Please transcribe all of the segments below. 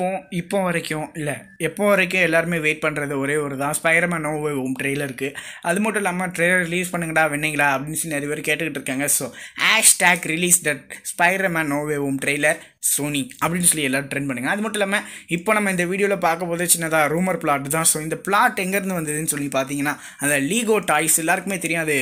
இப்போ இப்போ வரைக்கும் இல்லை எப்போ வரைக்கும் எல்லாருமே வெயிட் பண்ணுறது ஒரே ஒரு தான் ஸ்பைரமேன் நோ வே ஹோம் ட்ரெய்லருக்கு அது மட்டும் இல்லாமல் ட்ரெய்லர் ரிலீஸ் பண்ணுங்கடா வெண்ணிங்களா அப்படின்னு சொல்லி நிறைய பேர் கேட்டுக்கிட்டு இருக்காங்க so take release that Spiderman No Way Home trailer Sony அப்படின்னு சொல்லி எல்லோரும் ட்ரெண்ட் பண்ணுங்கள் அது மட்டும் இல்லாமல் இப்போ நம்ம இந்த வீடியோவில் பார்க்க போதே சின்னதாக ரூமர் பிளாட் தான் ஸோ இந்த பிளாட் எங்கேருந்து வந்ததுன்னு சொல்லி பார்த்தீங்கன்னா அந்த லீகோ டாய்ஸ் எல்லாருக்குமே தெரியும் அது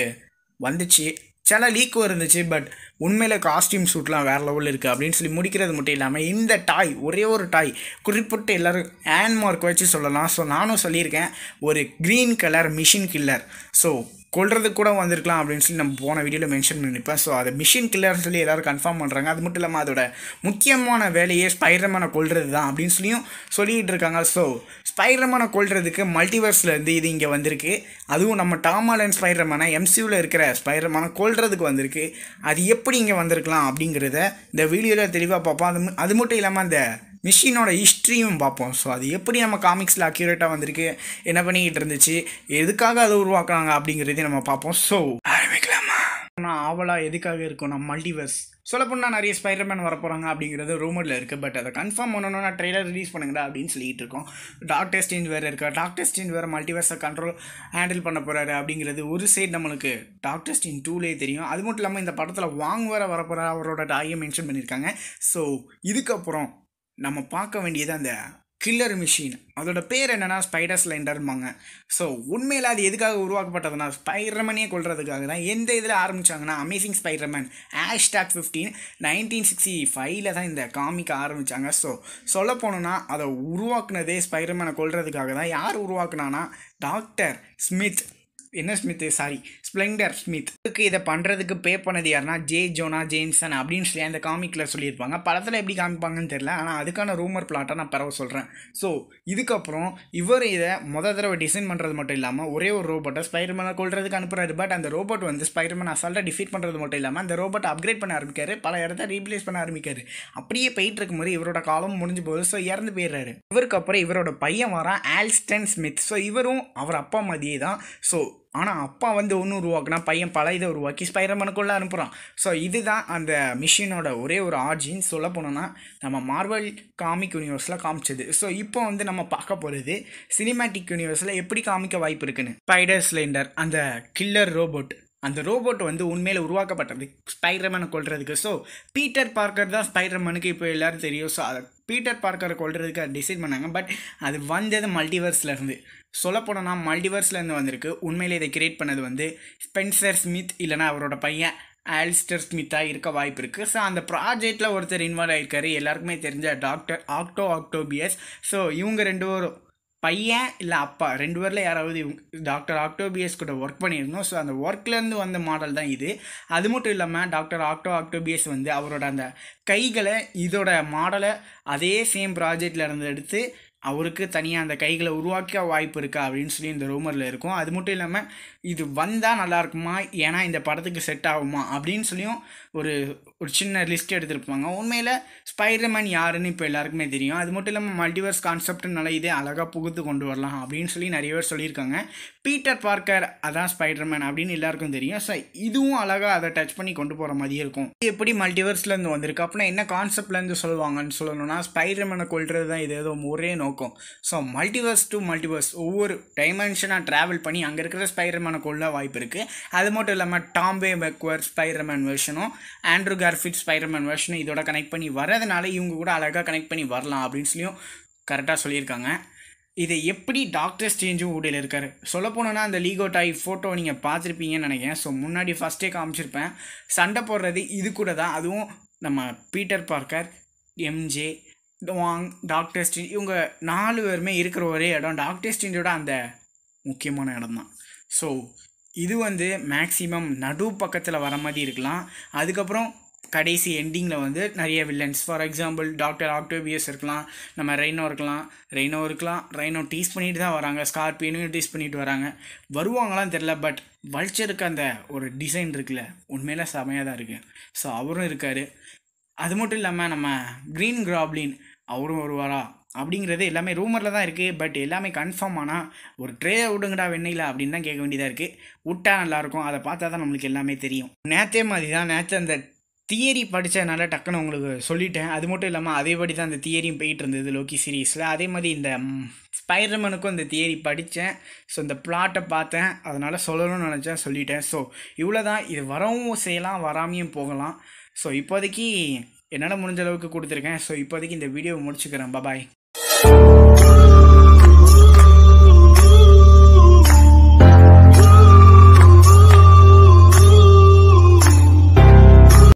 வந்துச்சு சில லீக்கும் இருந்துச்சு பட் உண்மையில் காஸ்டியூம் ஷூட்லாம் வேறு லெவலில் இருக்குது அப்படின்னு சொல்லி முடிக்கிறது மட்டும் இல்லாமல் இந்த டாய் ஒரே ஒரு டாய் குறிப்பிட்டு எல்லோரும் ஹேண்ட் மார்க் வச்சு சொல்லலாம் ஸோ நானும் சொல்லியிருக்கேன் ஒரு green colour machine killer so கொள்றது கூட வந்திருக்கலாம் அப்படின்னு சொல்லி நம்ம போன வீடியோவில் மென்ஷன் பண்ணியிருப்பேன் ஸோ அதை மிஷின் கில்லர்னு சொல்லி எல்லோரும் கன்ஃபார்ம் பண்ணுறாங்க அது மட்டும் இல்லாமல் அதோட முக்கியமான வேலையே ஸ்பைரமான கொள்றது தான் அப்படின்னு சொல்லியும் சொல்லிகிட்டு இருக்காங்க ஸோ ஸ்பைரமான கொள்றதுக்கு மல்டிவர்ஸ்லேருந்து இது இங்கே வந்திருக்கு அதுவும் நம்ம டாமாலன் ஸ்பைரமான எம்சியூவில் இருக்கிற ஸ்பைரமான கொள்றதுக்கு வந்திருக்கு அது எப்படி இங்கே வந்திருக்கலாம் அப்படிங்கிறத இந்த வீடியோவில் தெளிவாக பார்ப்போம் அது அது மட்டும் இல்லாமல் அந்த மிஷினோட ஹிஸ்ட்ரியும் பார்ப்போம் ஸோ அது எப்படி நம்ம காமிக்ஸில் அக்யூரேட்டாக வந்திருக்கு என்ன பண்ணிக்கிட்டு இருந்துச்சு எதுக்காக அதை உருவாக்குறாங்க அப்படிங்கிறதையும் நம்ம பார்ப்போம் ஸோ ஆரம்பிக்கலாமா ஆவலாக எதுக்காக இருக்கும் நம்ம மல்டிவர்ஸ் சொல்லப்போனால் நிறைய ஸ்பைடர்மேன் வரப்போகிறாங்க அப்படிங்கிறது ரூமரில் இருக்குது பட் அதை கன்ஃபார்ம் பண்ணணும்னா ட்ரெய்லர் ரிலீஸ் பண்ணுங்கடா அப்படின்னு சொல்லிகிட்டு இருக்கோம் டாக்டர் ஸ்டேஞ்ச் வேறு இருக்கா டாக்டர் ஸ்டேஞ்ச் வேறு மல்டிவர்ஸை கண்ட்ரோல் ஹேண்டில் பண்ண போகிறாரு அப்படிங்கிறது ஒரு சைடு நம்மளுக்கு டாக்டர் ஸ்டேஞ்ச் டூலே தெரியும் அது மட்டும் இல்லாமல் இந்த படத்தில் வாங்க வேறு வரப்போகிற அவரோட டாயை மென்ஷன் பண்ணியிருக்காங்க ஸோ இதுக்கப்புறம் நம்ம பார்க்க வேண்டியது அந்த கில்லர் மிஷின் அதோட பேர் என்னென்னா ஸ்பைடர் ஸ்லைண்டர்மாங்க ஸோ உண்மையில் அது எதுக்காக உருவாக்கப்பட்டதுன்னா ஸ்பைடர்மேனே கொள்றதுக்காக தான் எந்த இதில் ஆரம்பித்தாங்கன்னா amazing Spiderman hashtag fifteen nineteen sixty ஃபைவ்ல தான் இந்த காமிக்க ஆரம்பித்தாங்க ஸோ சொல்ல போனோன்னா அதை உருவாக்குனதே ஸ்பைடர்மேனை கொள்றதுக்காக தான் யார் உருவாக்குனானா டாக்டர் ஸ்மித் என்ன ஸ்மித் சாரி ஸ்ப்ளெண்டர் ஸ்மித் இதுக்கு இதை பண்ணுறதுக்கு பே பண்ணது யாருன்னா ஜே ஜோனா ஜேம்சன் அப்படின்னு சொல்லி அந்த காமிக்கில் சொல்லியிருப்பாங்க படத்தில் எப்படி காமிப்பாங்கன்னு தெரில ஆனால் அதுக்கான ரூமர் பிளாட்டை நான் பரவ சொல்கிறேன் ஸோ இதுக்கப்புறம் இவர் இதை மொதல் தடவை டிசைன் பண்ணுறது மட்டும் இல்லாமல் ஒரே ஒரு ரோபோட்டை ஸ்பைடர்மேனை கொள்றதுக்கு அனுப்புறாரு பட் அந்த ரோபோட் வந்து ஸ்பைடர்மேன் அசால்ட்டாக டிஃபீட் பண்ணுறது மட்டும் இல்லாமல் அந்த ரோபோட்டை அப்கிரேட் பண்ண ஆரம்பிக்காரு பல இடத்த ரீப்ளேஸ் பண்ண ஆரம்பிக்காரு அப்படியே போயிட்டு இருக்கும்போது இவரோட காலம் முடிஞ்சு போகுது ஸோ இறந்து போயிடுறாரு இவருக்கு அப்புறம் இவரோட பையன் வரான் ஆல்ஸ்டன் ஸ்மித் ஸோ இவரும் அவர் அப்பா மாதிரியே தான் ஸோ ஆனால் அப்பா வந்து ஒன்று உருவாக்குனா பையன் பல இதை உருவாக்கி ஸ்பைரமனுக்குள்ளே அனுப்புகிறான் ஸோ இதுதான் அந்த மிஷினோட ஒரே ஒரு ஆர்ஜின் சொல்ல போனோன்னா நம்ம மார்வல் காமிக் யூனிவர்ஸில் காமிச்சது ஸோ இப்போ வந்து நம்ம பார்க்க போகிறது சினிமேட்டிக் யூனிவர்ஸில் எப்படி காமிக்க வாய்ப்பு இருக்குன்னு ஸ்பைடர் ஸ்லெண்டர் அந்த கில்லர் ரோபோட் அந்த ரோபோட் வந்து உண்மையில் உருவாக்கப்பட்டது ஸ்பைடர்மேனை கொள்றதுக்கு ஸோ பீட்டர் பார்க்கர் தான் ஸ்பைடர்மேனுக்கு இப்போ எல்லோரும் தெரியும் ஸோ அதை பீட்டர் பார்க்கரை கொள்றதுக்கு அதை டிசைட் பண்ணாங்க பட் அது வந்தது மல்டிவர்ஸ்லேருந்து சொல்லப்போனோன்னா மல்டிவர்ஸ்லேருந்து வந்திருக்கு உண்மையில் இதை கிரியேட் பண்ணது வந்து ஸ்பென்சர் ஸ்மித் இல்லைனா அவரோட பையன் ஆல்ஸ்டர் ஸ்மித்தாக இருக்க வாய்ப்பு இருக்குது ஸோ அந்த ப்ராஜெக்டில் ஒருத்தர் இன்வால்வ் ஆகிருக்காரு எல்லாருக்குமே தெரிஞ்ச டாக்டர் ஆக்டோ ஆக்டோபியஸ் ஸோ இவங்க ரெண்டு பேரும் பையன் இல்லை அப்பா ரெண்டு பேரில் யாராவது இவங்க டாக்டர் ஆக்டோபிஎஸ் கூட ஒர்க் பண்ணியிருந்தோம் ஸோ அந்த ஒர்க்லேருந்து வந்த மாடல் தான் இது அது மட்டும் இல்லாமல் டாக்டர் ஆக்டோ ஆக்டோபிஎஸ் வந்து அவரோட அந்த கைகளை இதோட மாடலை அதே சேம் ப்ராஜெக்டில் இருந்து எடுத்து அவருக்கு தனியாக அந்த கைகளை உருவாக்க வாய்ப்பு இருக்கா அப்படின்னு சொல்லி இந்த ரூமரில் இருக்கும் அது மட்டும் இல்லாமல் இது வந்தால் நல்லாயிருக்குமா ஏன்னா இந்த படத்துக்கு செட் ஆகுமா அப்படின்னு சொல்லியும் ஒரு ஒரு சின்ன லிஸ்ட் எடுத்திருப்பாங்க உண்மையில் ஸ்பைடர்மேன் யாருன்னு இப்போ எல்லாருக்குமே தெரியும் அது மட்டும் இல்லாமல் மல்டிவர்ஸ் கான்செப்ட்னால இதே அழகாக புகுத்து கொண்டு வரலாம் அப்படின்னு சொல்லி நிறைய பேர் சொல்லியிருக்காங்க பீட்டர் பார்க்கர் அதான் ஸ்பைடர்மேன் அப்படின்னு எல்லாருக்கும் தெரியும் ஸோ இதுவும் அழகாக அதை டச் பண்ணி கொண்டு போகிற மாதிரியே இருக்கும் எப்படி மல்டிவர்ஸ்லேருந்து வந்திருக்கு அப்படின்னா என்ன கான்செப்ட்லேருந்து சொல்லுவாங்கன்னு சொல்லணும்னா ஸ்பைடர்மேனை கொள்வது தான் இது ஏதோ ஒரே நோ நோக்கம் ஸோ மல்டிவர்ஸ் டு மல்டிவர்ஸ் ஒவ்வொரு டைமென்ஷனாக ட்ராவல் பண்ணி அங்கே இருக்கிற ஸ்பைடர்மேனை கொள்ள வாய்ப்பு இருக்குது அது மட்டும் இல்லாமல் டாம்பே பெக்வர் ஸ்பைடர்மேன் வெர்ஷனும் ஆண்ட்ரூ கார்ஃபிட் ஸ்பைடர்மேன் வெர்ஷனும் இதோட கனெக்ட் பண்ணி வரதுனால இவங்க கூட அழகாக கனெக்ட் பண்ணி வரலாம் அப்படின்னு சொல்லியும் கரெக்டாக சொல்லியிருக்காங்க இதை எப்படி டாக்டர் ஸ்டேஞ்சும் ஊடையில் இருக்கார் சொல்ல போனோன்னா அந்த லீகோ டாய் ஃபோட்டோ நீங்கள் பார்த்துருப்பீங்கன்னு நினைக்கிறேன் ஸோ முன்னாடி ஃபஸ்ட்டே காமிச்சிருப்பேன் சண்டை போடுறது இது கூட தான் அதுவும் நம்ம Peter Parker MJ Wong doctor Strange இவங்க நாலு பேருமே இருக்கிற ஒரே இடம் டாக்டர் ஸ்ட்ரீட்டோட அந்த முக்கியமான இடம் தான் ஸோ இது வந்து மேக்ஸிமம் நடு பக்கத்தில் வர மாதிரி இருக்கலாம் அதுக்கப்புறம் கடைசி எண்டிங்கில் வந்து நிறைய villains for example doctor Octopus இருக்கலாம் நம்ம ரெய்னோ இருக்கலாம் ரெய்னோ இருக்கலாம் ரெய்னோ டீஸ் பண்ணிட்டு தான் வராங்க ஸ்கார்பியோனையும் டீஸ் பண்ணிட்டு வராங்க வருவாங்களாம் தெரில பட் வல்ச்சருக்கு அந்த ஒரு டிசைன் இருக்குல்ல உண்மையில செமையாக தான் இருக்குது ஸோ அவரும் இருக்கார் அது மட்டும் இல்லாமல் நம்ம க்ரீன் கிராப்ளின் அவரும் வருவாரா அப்படிங்கிறது எல்லாமே ரூமரில் தான் இருக்குது பட் எல்லாமே கன்ஃபார்ம் ஆனால் ஒரு ட்ரே விடுங்கடா வெண்ணையில் அப்படின்னு தான் கேட்க வேண்டியதாக இருக்குது விட்டா நல்லாயிருக்கும் அதை பார்த்தா தான் நம்மளுக்கு எல்லாமே தெரியும் நேற்றே மாதிரி தான் நேற்று அந்த தியரி படித்ததுனால டக்குன்னு உங்களுக்கு சொல்லிட்டேன் அது மட்டும் இல்லாமல் அதேபடி தான் அந்த தியரியும் போயிட்டு இருந்தது லோக்கி சீரீஸில் அதே மாதிரி இந்த ஸ்பைரமனுக்கும் இந்த தியரி படித்தேன் ஸோ இந்த பிளாட்டை பார்த்தேன் அதனால் சொல்லணும்னு நினச்சேன் சொல்லிட்டேன் ஸோ இவ்வளோ தான் இது வரவும் செய்யலாம் வராமையும் போகலாம் ஸோ இப்போதைக்கு என்னால் முடிஞ்ச அளவுக்கு கொடுத்துருக்கேன் ஸோ இப்போதைக்கு இந்த வீடியோவை முடிச்சுக்கிறேன் பபாய்